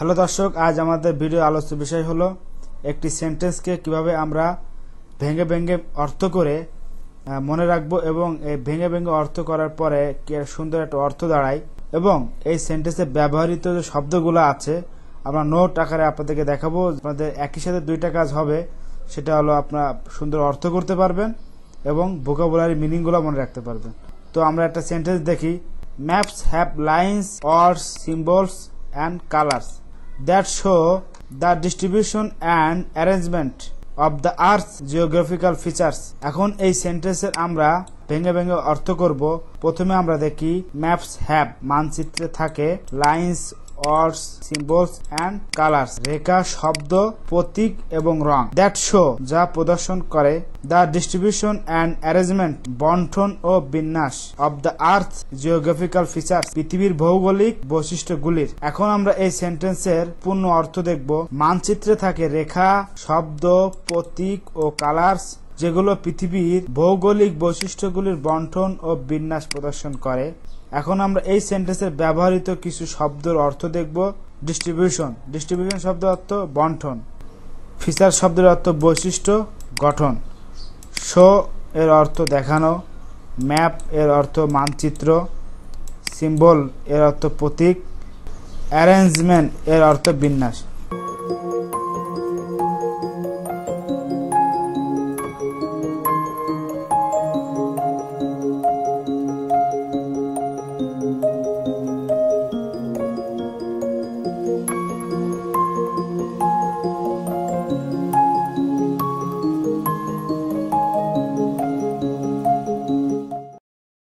hello দর্শক আজ আমাদের ভিডিও আলোচ্য বিষয় হলো একটি সেন্টেন্সকে কিভাবে আমরা ভেঙে ভেঙে অর্থ করে মনে রাখবো এবং এই ভেঙে ভেঙে অর্থ করার পরে সুন্দর একটা অর্থ দাঁড়ায় এবং এই সেন্টেন্সে ব্যবহৃত যে শব্দগুলো আছে আমরা নোট আকারে আপনাদেরকে দেখাবো আপনাদের একই সাথে দুইটা কাজ হবে সেটা হলো আপনার সুন্দর অর্থ করতে পারবেন এবং ভোকাবুলারি মিনিংগুলো মনে রাখতে পারবেন তো আমরা একটা সেন্টেন্স দেখি maps have lines or symbols and colours that show the distribution and arrangement of the earth geographical features এখন এই সেন্টেন্সের আমরা ভেঙে ভেঙে অর্থ করব প্রথমে আমরা দেখি ম্যাপস হ্যাভ মানচিত্রে থাকে lines or symbols and colours রেখা শব্দ প্রতীক এবং রং দ্যাট শো যা প্রদর্শন করে দ্য ডিস্ট্রিবিউশন অ্যান্ড অ্যারেঞ্জমেন্ট বন্টন ও বিন্যাস of the earth geographical feature পৃথিবীর ভৌগোলিক বৈশিষ্ট্যগুলির এখন আমরা এই সেন্টেন্সের পূর্ণ অর্থ দেখব মানচিত্রে থাকে রেখা শব্দ প্রতীক ও কালার্স যেগুলো পৃথিবীর ভৌগোলিক বৈশিষ্ট্যগুলির বন্টন ও বিন্যাস প্রদর্শন করে এখন আমরা এই সেন্টেন্সের ব্যবহৃত কিছু শব্দের অর্থ দেখব ডিস্ট্রিবিউশন ডিস্ট্রিবিউশন শব্দ অর্থ বন্টন ফিচার শব্দের অর্থ বৈশিষ্ট্য গঠন শো এর অর্থ দেখানো ম্যাপ এর অর্থ মানচিত্র সিম্বল এর অর্থ প্রতীক অ্যারেঞ্জমেন্ট এর অর্থ বিন্যাস